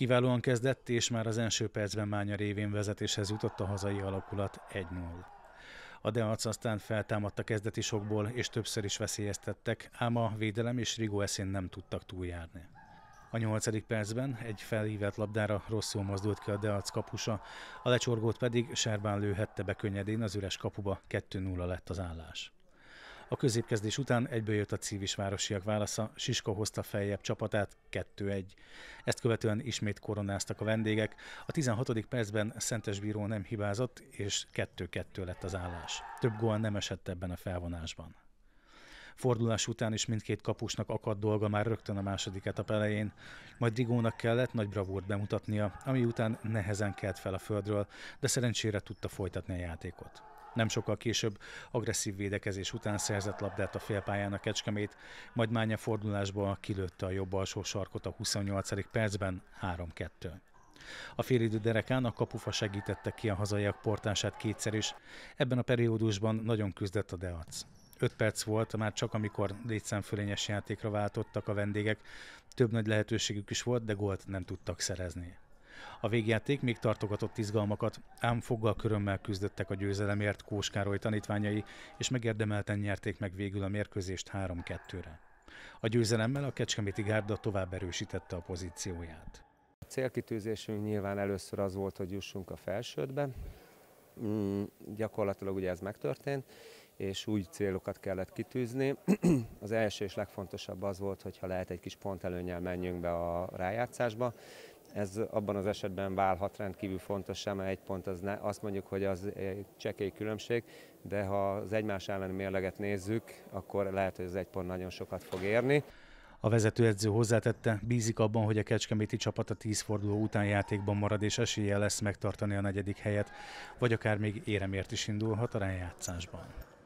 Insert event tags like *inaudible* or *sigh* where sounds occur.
Kiválóan kezdett, és már az első percben Mánya révén vezetéshez jutott a hazai alakulat 1-0. A Deac aztán feltámadta kezdeti sokból, és többször is veszélyeztettek, ám a védelem és Rigó eszén nem tudtak túljárni. A nyolcadik percben egy felhívett labdára rosszul mozdult ki a Deac kapusa, a lecsorgót pedig Serbán lőhette be könnyedén az üres kapuba, 2-0 lett az állás. A középkezdés után egyből jött a Cívisvárosiak válasza, Siska hozta feljebb csapatát 2-1. Ezt követően ismét koronáztak a vendégek, a 16. percben Szentes Bíró nem hibázott, és 2-2 lett az állás. Több gól nem esett ebben a felvonásban. Fordulás után is mindkét kapusnak akadt dolga már rögtön a második etap elején, majd Digónak kellett nagy bravúrt bemutatnia, ami után nehezen kelt fel a földről, de szerencsére tudta folytatni a játékot. Nem sokkal később agresszív védekezés után szerzett labdát a félpályán a Kecskemét, majd Mánya fordulásból kilőtte a jobb alsó sarkot a 28. percben 3-2. A félidő derekán a kapufa segítette ki a hazaiak portását kétszer is, ebben a periódusban nagyon küzdött a Deac. 5 perc volt, már csak amikor létszámfölényes játékra váltottak a vendégek, több nagy lehetőségük is volt, de gólt nem tudtak szerezni. A végjáték még tartogatott izgalmakat, ám foggal körömmel küzdöttek a győzelemért Kóskároly tanítványai, és megérdemelten nyerték meg végül a mérkőzést 3-2-re. A győzelemmel a Kecskeméti Gárda tovább erősítette a pozícióját. A célkitűzésünk nyilván először az volt, hogy jussunk a felsődbe. Mm, gyakorlatilag ugye ez megtörtént, és új célokat kellett kitűzni. *clears throat* az első és legfontosabb az volt, hogyha lehet egy kis pontelőnyel menjünk be a rájátszásba, ez abban az esetben válhat rendkívül sem, mert egy pont az ne, azt mondjuk, hogy az egy csekély különbség, de ha az egymás elleni mérleget nézzük, akkor lehet, hogy az egy pont nagyon sokat fog érni. A vezetőedző hozzátette, bízik abban, hogy a kecskeméti csapat a 10 forduló után játékban marad és esélye lesz megtartani a negyedik helyet, vagy akár még éremért is indulhat a rájátszásban.